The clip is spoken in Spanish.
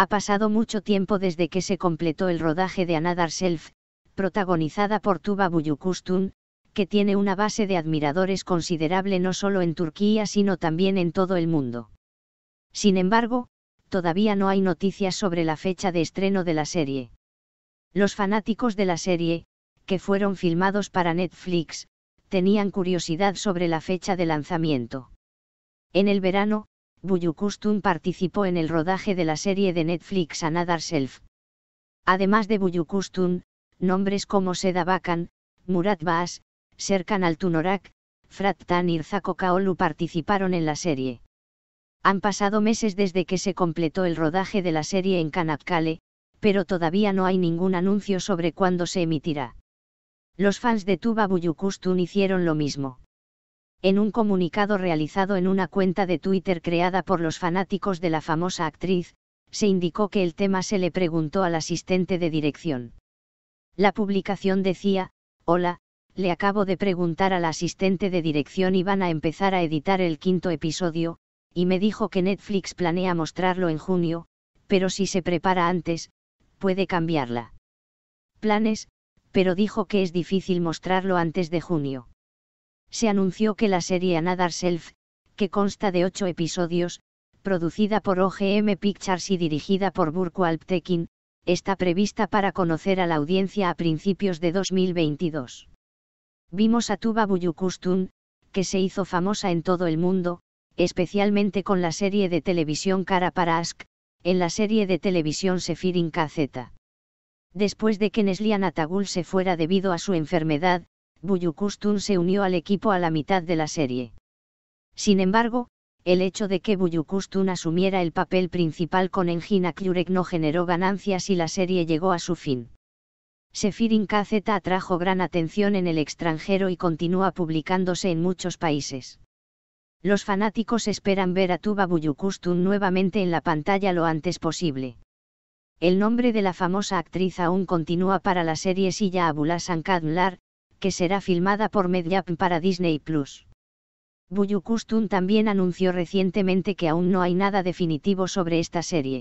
Ha pasado mucho tiempo desde que se completó el rodaje de Another Self, protagonizada por Tuba Buyukustun, que tiene una base de admiradores considerable no solo en Turquía sino también en todo el mundo. Sin embargo, todavía no hay noticias sobre la fecha de estreno de la serie. Los fanáticos de la serie, que fueron filmados para Netflix, tenían curiosidad sobre la fecha de lanzamiento. En el verano, Buyukustun participó en el rodaje de la serie de Netflix Another Self. Además de Buyukustun, nombres como Seda Bakan, Murat Bas, Serkan Altunorak, Frat Tanir Kaolu participaron en la serie. Han pasado meses desde que se completó el rodaje de la serie en Kanapkale, pero todavía no hay ningún anuncio sobre cuándo se emitirá. Los fans de Tuba Buyukustun hicieron lo mismo en un comunicado realizado en una cuenta de Twitter creada por los fanáticos de la famosa actriz, se indicó que el tema se le preguntó al asistente de dirección. La publicación decía, Hola, le acabo de preguntar al asistente de dirección y van a empezar a editar el quinto episodio, y me dijo que Netflix planea mostrarlo en junio, pero si se prepara antes, puede cambiarla. Planes, pero dijo que es difícil mostrarlo antes de junio se anunció que la serie Another Self, que consta de ocho episodios, producida por OGM Pictures y dirigida por Burku Alptekin, está prevista para conocer a la audiencia a principios de 2022. Vimos a Tuba Buyukustun, que se hizo famosa en todo el mundo, especialmente con la serie de televisión Cara para Ask, en la serie de televisión Sefirin KZ. Después de que Neslian Atagul se fuera debido a su enfermedad, Buyukustun se unió al equipo a la mitad de la serie. Sin embargo, el hecho de que Buyukustun asumiera el papel principal con Engina Kyurek no generó ganancias y la serie llegó a su fin. Sefirin KZ atrajo gran atención en el extranjero y continúa publicándose en muchos países. Los fanáticos esperan ver a Tuba Buyukustun nuevamente en la pantalla lo antes posible. El nombre de la famosa actriz aún continúa para la serie Silla Abula Sankadlar, que será filmada por Mediap para Disney Plus. Buyukustun también anunció recientemente que aún no hay nada definitivo sobre esta serie.